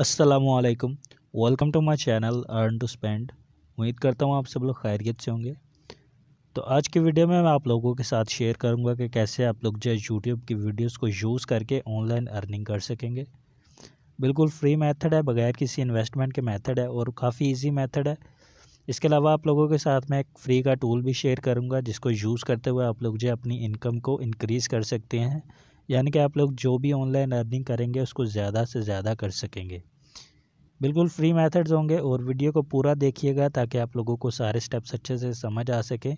असलकम welcome to my channel earn to spend उम्मीद करता हूँ आप सब लोग खैरियत से होंगे तो आज की वीडियो में मैं आप लोगों के साथ शेयर करूँगा कि कैसे आप लोग जो यूट्यूब की वीडियोस को यूज़ करके ऑनलाइन अर्निंग कर सकेंगे बिल्कुल फ्री मेथड है बगैर किसी इन्वेस्टमेंट के मेथड है और काफ़ी इजी मेथड है इसके अलावा आप लोगों के साथ मैं एक फ्री का टूल भी शेयर करूँगा जिसको यूज़ करते हुए आप लोग जो अपनी इनकम को इनक्रीज़ कर सकते हैं यानी कि आप लोग जो भी ऑनलाइन अर्निंग करेंगे उसको ज़्यादा से ज़्यादा कर सकेंगे बिल्कुल फ्री मेथड्स होंगे और वीडियो को पूरा देखिएगा ताकि आप लोगों को सारे स्टेप्स अच्छे से समझ आ सके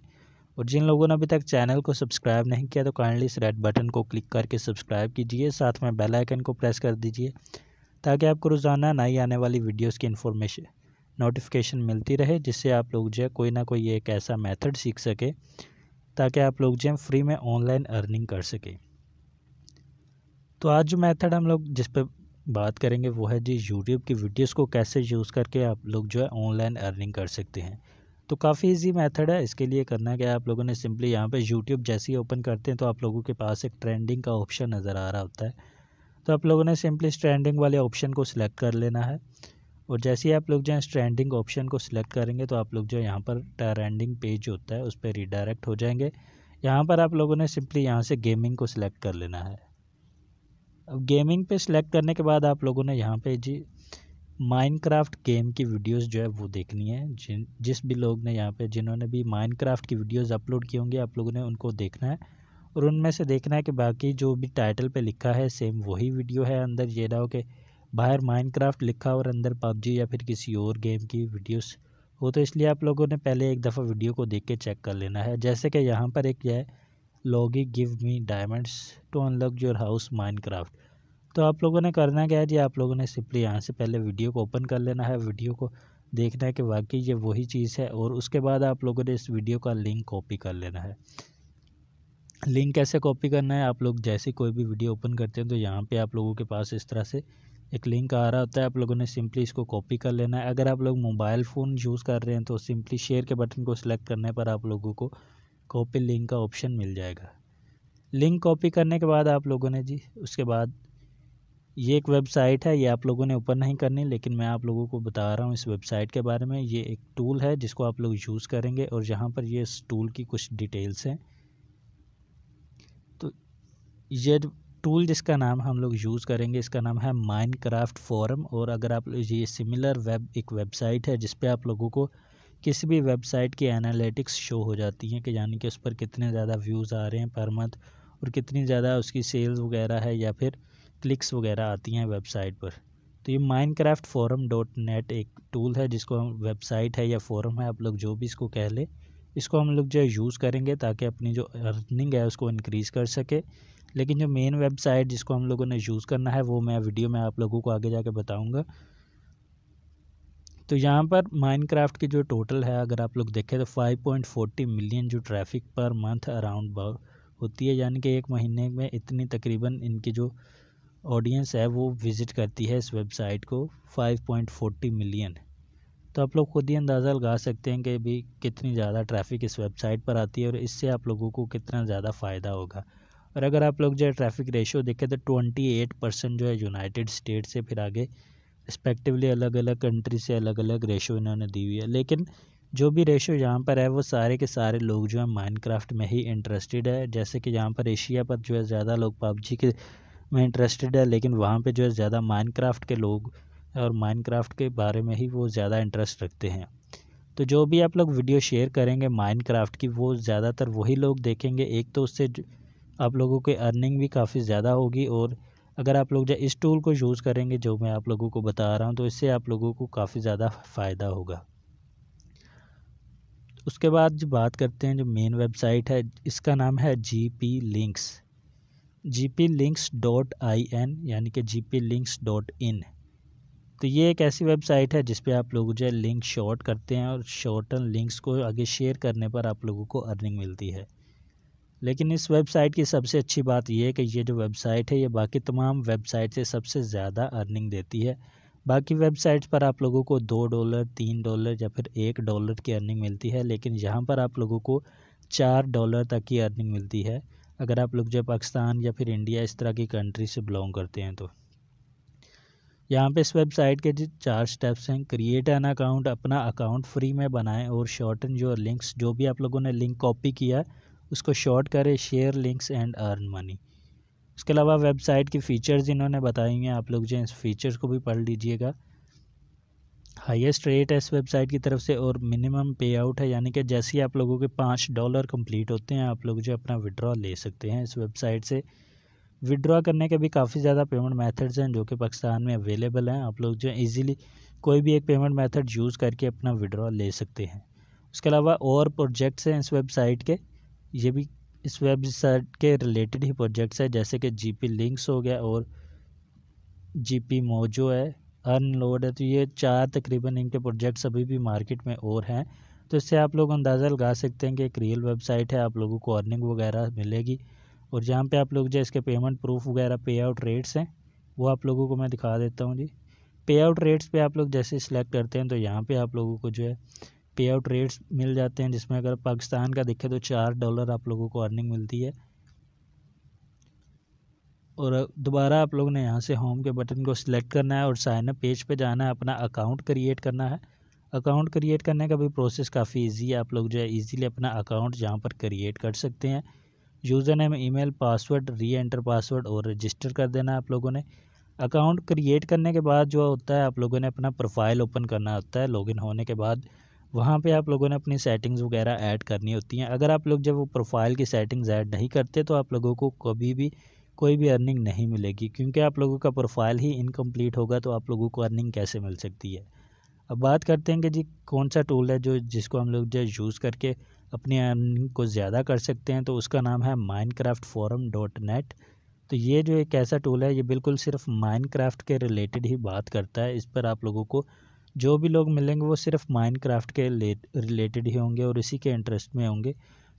और जिन लोगों ने अभी तक चैनल को सब्सक्राइब नहीं किया तो काइंडली इस रेड बटन को क्लिक करके सब्सक्राइब कीजिए साथ में बेल आइकन को प्रेस कर दीजिए ताकि आपको रोज़ाना नई आने वाली वीडियोस की इन्फॉर्मेशन नोटिफिकेशन मिलती रहे जिससे आप लोग जो है कोई ना कोई एक ऐसा मैथड सीख सके ताकि आप लोग जो है फ्री में ऑनलाइन अर्निंग कर सकें तो आज जो मैथड हम लोग जिस पर बात करेंगे वो है जी यूट्यूब की वीडियोस को कैसे यूज़ करके आप लोग जो है ऑनलाइन अर्निंग कर सकते हैं तो काफ़ी इजी मेथड है इसके लिए करना क्या है आप लोगों ने सिंपली यहाँ पे यूट्यूब जैसे ही ओपन करते हैं तो आप लोगों के पास एक ट्रेंडिंग का ऑप्शन नज़र आ रहा होता है तो आप लोगों ने सिंपली इस ट्रेंडिंग वाले ऑप्शन को सिलेक्ट कर लेना है और जैसे ही आप लोग जो है ट्रेंडिंग ऑप्शन को सिलेक्ट करेंगे तो आप लोग जो यहाँ पर ट्रेंडिंग पेज होता है उस पर रिडायरेक्ट हो जाएंगे यहाँ पर आप लोगों ने सिंपली यहाँ से गेमिंग को सिलेक्ट कर लेना है अब गेमिंग पे सिलेक्ट करने के बाद आप लोगों ने यहाँ पे जी माइनक्राफ्ट गेम की वीडियोस जो है वो देखनी है जिन जिस भी लोग ने यहाँ पे जिन्होंने भी माइनक्राफ्ट की वीडियोस अपलोड की होंगी आप लोगों ने उनको देखना है और उनमें से देखना है कि बाकी जो भी टाइटल पे लिखा है सेम वही वीडियो है अंदर ये ना हो कि बाहर माइनक्राफ्ट लिखा और अंदर पबजी या फिर किसी और गेम की वीडियोज़ हो तो इसलिए आप लोगों ने पहले एक दफ़ा वीडियो को देख के चेक कर लेना है जैसे कि यहाँ पर एक यह है लॉगी give me diamonds to unlock your house Minecraft तो आप लोगों ने करना क्या है जी आप लोगों ने सिंपली यहाँ से पहले वीडियो को ओपन कर लेना है वीडियो को देखना है कि वाकई ये वही चीज़ है और उसके बाद आप लोगों ने इस वीडियो का लिंक कॉपी कर लेना है लिंक कैसे कॉपी करना है आप लोग जैसे कोई भी वीडियो ओपन करते हैं तो यहाँ पे आप लोगों के पास इस तरह से एक लिंक आ रहा होता है आप लोगों ने सिंपली इसको कॉपी कर लेना है अगर आप लोग मोबाइल फ़ोन यूज़ कर रहे हैं तो सिंपली शेयर के बटन को सिलेक्ट करने पर आप लोगों को कॉपी लिंक का ऑप्शन मिल जाएगा लिंक कॉपी करने के बाद आप लोगों ने जी उसके बाद ये एक वेबसाइट है ये आप लोगों ने ऊपर नहीं करनी लेकिन मैं आप लोगों को बता रहा हूँ इस वेबसाइट के बारे में ये एक टूल है जिसको आप लोग यूज़ करेंगे और यहाँ पर ये इस टूल की कुछ डिटेल्स हैं तो ये टूल जिसका नाम हम लोग यूज़ करेंगे इसका नाम है क्राफ्ट फॉरम और अगर आप ये सिमिलर वेब एक वेबसाइट है जिस आप लोगों को किसी भी वेबसाइट की एनालिटिक्स शो हो जाती हैं कि यानी कि उस पर कितने ज़्यादा व्यूज़ आ रहे हैं पर मंथ और कितनी ज़्यादा उसकी सेल्स वगैरह है या फिर क्लिक्स वगैरह आती हैं वेबसाइट पर तो ये Minecraft forum dot net एक टूल है जिसको हम वेबसाइट है या फोरम है आप लोग जो भी इसको कह लें इसको हम लोग जो है यूज़ करेंगे ताकि अपनी जो अर्निंग है उसको इनक्रीज़ कर सके लेकिन जो मेन वेबसाइट जिसको हम लोगों ने यूज़ करना है वो मैं वीडियो में आप लोगों को आगे जाके बताऊंगा तो यहाँ पर माइनक्राफ्ट की जो टोटल है अगर आप लोग देखें तो 5.40 मिलियन जो ट्रैफिक पर मंथ अराउंड होती है यानी कि एक महीने में इतनी तकरीबन इनकी जो ऑडियंस है वो विज़िट करती है इस वेबसाइट को 5.40 मिलियन तो आप लोग खुद ही अंदाज़ा लगा सकते हैं कि भी कितनी ज़्यादा ट्रैफिक इस वेबसाइट पर आती है और इससे आप लोगों को कितना ज़्यादा फ़ायदा होगा और अगर आप लोग जो है ट्रैफिक रेशियो देखें तो ट्वेंटी परसेंट जो है यूनाइटेड स्टेट से फिर आगे रिस्पेक्टिवली अलग अलग कंट्री से अलग अलग रेशो इन्होंने दी हुई है लेकिन जो भी रेशो यहाँ पर है वो सारे के सारे लोग जो है माइनक्राफ्ट में ही इंटरेस्टेड है जैसे कि यहाँ पर एशिया पर जो है ज़्यादा लोग पबजी के में इंटरेस्टेड है लेकिन वहाँ पे जो है ज़्यादा माइनक्राफ्ट के लोग और माइनक्राफ्ट के बारे में ही वो ज़्यादा इंटरेस्ट रखते हैं तो जो भी आप लोग वीडियो शेयर करेंगे माइनक्राफ्ट की वो ज़्यादातर वही लोग देखेंगे एक तो उससे आप लोगों की अर्निंग भी काफ़ी ज़्यादा होगी और अगर आप लोग जो इस टूल को यूज़ करेंगे जो मैं आप लोगों को बता रहा हूँ तो इससे आप लोगों को काफ़ी ज़्यादा फ़ायदा होगा उसके बाद जो बात करते हैं जो मेन वेबसाइट है इसका नाम है G P links G P links dot I N यानी कि G P links dot in तो ये एक ऐसी वेबसाइट है जिसपे आप लोग जो है लिंक शॉर्ट करते हैं और शॉर्टन लिंक्स को आगे शेयर करने पर आप लोगों को अर्निंग मिलती है लेकिन इस वेबसाइट की सबसे अच्छी बात यह है कि ये जो वेबसाइट है ये बाकी तमाम वेबसाइट से सबसे ज़्यादा अर्निंग देती है बाकी वेबसाइट्स पर आप लोगों को दो डॉलर तीन डॉलर या फिर एक डॉलर की अर्निंग मिलती है लेकिन यहाँ पर आप लोगों को चार डॉलर तक की अर्निंग मिलती है अगर आप लोग जो पाकिस्तान या फिर इंडिया इस तरह की कंट्री से बिलोंग करते हैं तो यहाँ पे इस वेबसाइट के जो चार स्टेप्स हैं क्रिएट एन अकाउंट अपना अकाउंट फ्री में बनाएं और शॉर्टन योर लिंक्स जो भी आप लोगों ने लिंक कॉपी किया है उसको शॉर्ट करें share links and earn money उसके अलावा वेबसाइट की फ़ीचर्स इन्होंने बताई हैं आप लोग जो है इस फीचर्स को भी पढ़ लीजिएगा हाईएस्ट रेट है इस वेबसाइट की तरफ से और मिनिमम पे आउट है यानी कि जैसे ही आप लोगों के पाँच डॉलर कंप्लीट होते हैं आप लोग जो अपना विड्रॉ ले सकते हैं इस वेबसाइट से विड्रॉ करने के भी काफ़ी ज़्यादा पेमेंट मैथड्स हैं जो कि पाकिस्तान में अवेलेबल हैं आप लोग जो ईज़िली कोई भी एक पेमेंट मेथड यूज़ करके अपना विड्रॉ ले सकते हैं उसके अलावा और प्रोजेक्ट्स हैं इस वेबसाइट के ये भी इस वेबसाइट के रिलेटेड ही प्रोजेक्ट्स है जैसे कि जी पी लिंक्स हो गया और जी पी मोजो है अनलोड है तो ये चार तकरीबन इनके प्रोजेक्ट्स अभी भी मार्केट में और हैं तो इससे आप लोग अंदाज़ा लगा सकते हैं कि एक रियल वेबसाइट है आप लोगों को अर्निंग वगैरह मिलेगी और जहाँ पे आप लोग जो इसके पेमेंट प्रूफ वगैरह पे आउट रेट्स हैं वो आप लोगों को मैं दिखा देता हूँ जी पे आउट रेट्स पे आप लोग जैसे सिलेक्ट करते हैं तो यहाँ पे आप लोगों को जो है पे आउट रेट्स मिल जाते हैं जिसमें अगर पाकिस्तान का देखें तो चार डॉलर आप लोगों को अर्निंग मिलती है और दोबारा आप लोगों ने यहाँ से होम के बटन को सिलेक्ट करना है और साइनअप पेज पे जाना है अपना अकाउंट क्रिएट करना है अकाउंट क्रिएट करने का भी प्रोसेस काफ़ी इजी है आप लोग जो है ईजीली अपना अकाउंट जहाँ पर क्रिएट कर सकते हैं user name email password re enter password और रजिस्टर कर देना है आप लोगों ने अकाउंट क्रिएट करने के बाद जो होता है आप लोगों ने अपना प्रोफाइल ओपन करना होता है लॉगिन होने के बाद वहाँ पे आप लोगों ने अपनी सेटिंग्स वगैरह ऐड करनी होती हैं अगर आप लोग जब वो प्रोफाइल की सेटिंग्स ऐड नहीं करते तो आप लोगों को कभी भी कोई भी अर्निंग नहीं मिलेगी क्योंकि आप लोगों का प्रोफाइल ही इनकम्प्लीट होगा तो आप लोगों को अर्निंग कैसे मिल सकती है अब बात करते हैं कि जी कौन सा टूल है जो जिसको हम लोग जो यूज़ करके अपनी अर्निंग को ज़्यादा कर सकते हैं तो उसका नाम है माइनक्राफ्ट फोरम डॉट नेट तो ये जो एक ऐसा टूल है ये बिल्कुल सिर्फ माइनक्राफ्ट के रिलेटेड ही बात करता है इस पर आप लोगों को जो भी लोग मिलेंगे वो सिर्फ माइनक्राफ्ट के रिलेटेड ही होंगे और इसी के इंटरेस्ट में होंगे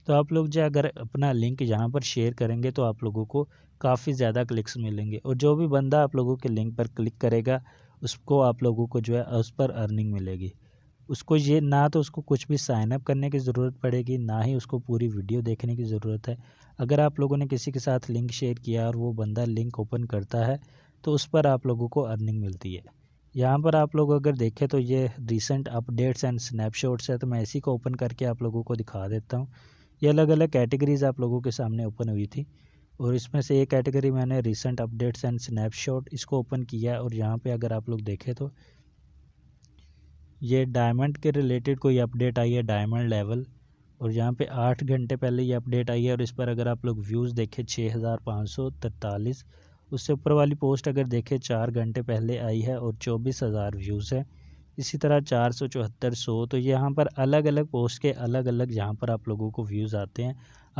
तो आप लोग जो अगर अपना लिंक यहाँ पर शेयर करेंगे तो आप लोगों को काफ़ी ज़्यादा क्लिक्स मिलेंगे और जो भी बंदा आप लोगों के लिंक पर क्लिक करेगा उसको आप लोगों को जो है उस पर अर्निंग मिलेगी उसको ये ना तो उसको कुछ भी साइनअप करने की ज़रूरत पड़ेगी ना ही उसको पूरी वीडियो देखने की ज़रूरत है अगर आप लोगों ने किसी के साथ लिंक शेयर किया और वो बंदा लिंक ओपन करता है तो उस पर आप लोगों को अर्निंग मिलती है यहाँ पर आप लोग अगर देखें तो ये रिसेंट अपडेट्स एंड स्नैपशॉट्स है तो मैं इसी को ओपन करके आप लोगों को दिखा देता हूँ ये अलग अलग कैटेगरीज़ आप लोगों के सामने ओपन हुई थी और इसमें से एक कैटेगरी मैंने रिसेंट अपडेट्स एंड स्नैपशॉट इसको ओपन किया और यहाँ पे अगर आप लोग देखें तो ये डायमंड के रिलेटेड कोई अपडेट आई है डायमंड लेवल और यहाँ पे आठ घंटे पहले ये अपडेट आई है और इस पर अगर आप लोग व्यूज़ देखें छः हज़ार पाँच सौ तरतालीस उससे ऊपर वाली पोस्ट अगर देखें चार घंटे पहले आई है और चौबीस हज़ार व्यूज़ है इसी तरह चार सौ चौहत्तर सौ तो यहाँ पर अलग अलग पोस्ट के अलग अलग यहाँ पर आप लोगों को व्यूज़ आते हैं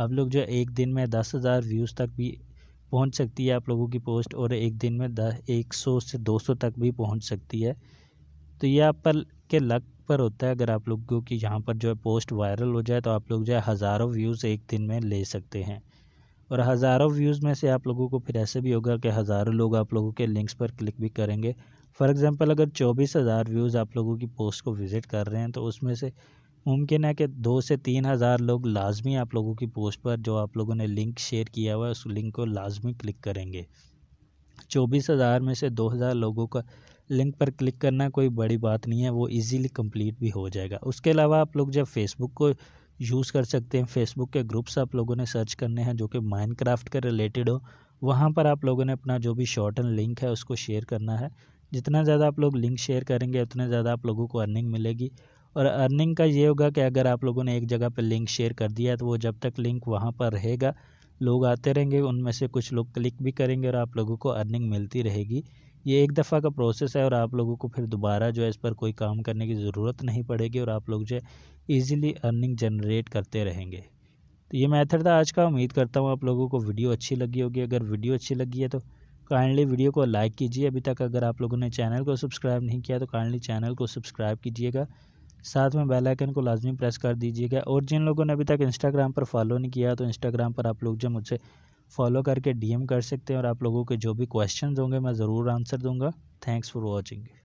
आप लोग जो एक दिन में दस हज़ार व्यूज़ तक भी पहुँच सकती है आप लोगों की पोस्ट और एक दिन में द एक सौ से दो सौ तक भी पहुँच सकती है तो ये आप पर के लक पर होता है अगर आप लोगों की यहाँ पर जो है पोस्ट वायरल हो जाए तो आप लोग जो है हज़ारों व्यूज़ एक दिन में ले सकते हैं और हज़ारों व्यूज़ में से आप लोगों को फिर ऐसे भी होगा कि हज़ारों लोग आप लोगों के लिंक्स पर क्लिक भी करेंगे फ़ॉर एग्ज़ाम्पल अगर चौबीस हज़ार व्यूज़ आप लोगों की पोस्ट को विज़िट कर रहे हैं तो उसमें से मुमकिन है कि दो से तीन हज़ार लोग लाजमी आप लोगों की पोस्ट पर जो आप लोगों ने लिंक शेयर किया हुआ है उस लिंक को लाजमी क्लिक करेंगे चौबीस हज़ार में से दो हज़ार लोगों का लिंक पर क्लिक करना कोई बड़ी बात नहीं है वो इजीली कंप्लीट भी हो जाएगा उसके अलावा आप लोग जब फेसबुक को यूज़ कर सकते हैं फेसबुक के ग्रुप्स आप लोगों ने सर्च करने हैं जो कि माइनक्राफ्ट के रिलेटेड हो वहाँ पर आप लोगों ने अपना जो भी शॉर्ट एंड लिंक है उसको शेयर करना है जितना ज़्यादा आप लोग लिंक शेयर करेंगे उतना ज़्यादा आप लोगों को अर्निंग मिलेगी और अर्निंग का ये होगा कि अगर आप लोगों ने एक जगह पर लिंक शेयर कर दिया है तो वो जब तक लिंक वहाँ पर रहेगा लोग आते रहेंगे उनमें से कुछ लोग क्लिक भी करेंगे और आप लोगों को अर्निंग मिलती रहेगी ये एक दफ़ा का प्रोसेस है और आप लोगों को फिर दोबारा जो है इस पर कोई काम करने की ज़रूरत नहीं पड़ेगी और आप लोग जो है ईज़िली अर्निंग जनरेट करते रहेंगे तो ये मैथड था आज का उम्मीद करता हूँ आप लोगों को वीडियो अच्छी लगी होगी अगर वीडियो अच्छी लगी है तो काइंडली वीडियो को लाइक कीजिए अभी तक अगर आप लोगों ने चैनल को सब्सक्राइब नहीं किया तो काइंडली चैनल को सब्सक्राइब कीजिएगा साथ में बेल आइकन को लाजमी प्रेस कर दीजिएगा और जिन लोगों ने अभी तक इंस्टाग्राम पर फॉलो नहीं किया तो इंस्टाग्राम पर आप लोग जो मुझसे फॉलो करके डीएम कर सकते हैं और आप लोगों के जो भी क्वेश्चंस होंगे मैं ज़रूर आंसर दूंगा थैंक्स फॉर वॉचिंग